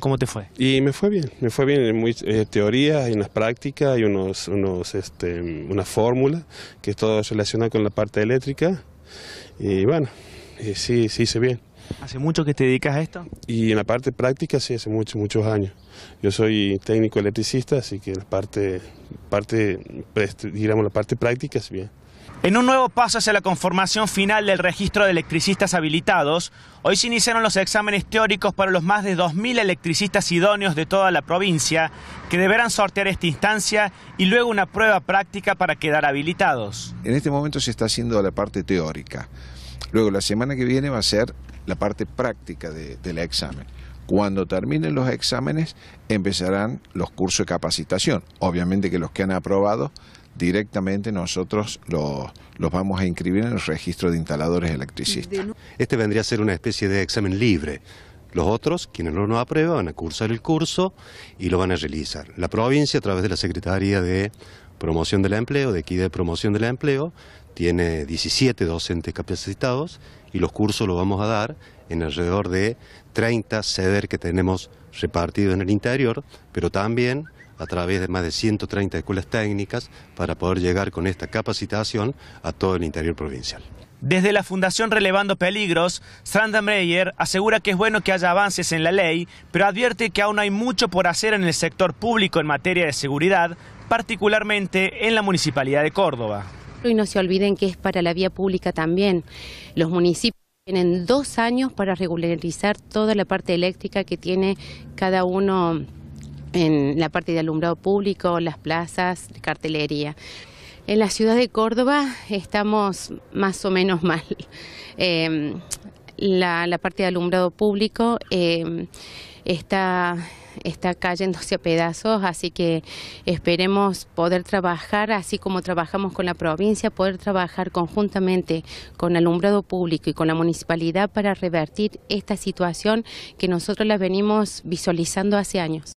¿Cómo te fue? Y me fue bien, me fue bien en muy, eh, teoría, en las prácticas, y unos, unos, este, una fórmula que todo relaciona con la parte eléctrica y bueno, sí, sí hice bien. ¿Hace mucho que te dedicas a esto? Y en la parte práctica sí, hace muchos, muchos años. Yo soy técnico electricista, así que la parte, parte pues, digamos, la parte práctica es bien. En un nuevo paso hacia la conformación final del registro de electricistas habilitados, hoy se iniciaron los exámenes teóricos para los más de 2.000 electricistas idóneos de toda la provincia que deberán sortear esta instancia y luego una prueba práctica para quedar habilitados. En este momento se está haciendo la parte teórica. Luego la semana que viene va a ser la parte práctica del examen. Cuando terminen los exámenes empezarán los cursos de capacitación. Obviamente que los que han aprobado directamente nosotros los, los vamos a inscribir en el registro de instaladores electricistas. Este vendría a ser una especie de examen libre los otros, quienes no lo aprueban, van a cursar el curso y lo van a realizar. La provincia, a través de la Secretaría de Promoción del Empleo, de Equidad de Promoción del Empleo, tiene 17 docentes capacitados y los cursos los vamos a dar en alrededor de 30 CEDER que tenemos repartidos en el interior, pero también a través de más de 130 escuelas técnicas para poder llegar con esta capacitación a todo el interior provincial. Desde la Fundación Relevando Peligros, Sandra Meyer asegura que es bueno que haya avances en la ley, pero advierte que aún hay mucho por hacer en el sector público en materia de seguridad, particularmente en la Municipalidad de Córdoba. Y no se olviden que es para la vía pública también. Los municipios tienen dos años para regularizar toda la parte eléctrica que tiene cada uno en la parte de alumbrado público, las plazas, cartelería. En la ciudad de Córdoba estamos más o menos mal. Eh, la, parte de alumbrado público eh, está, está cayéndose a pedazos, así que esperemos poder trabajar, así como trabajamos con la provincia, poder trabajar conjuntamente con alumbrado público y con la municipalidad para revertir esta situación que nosotros la venimos visualizando hace años.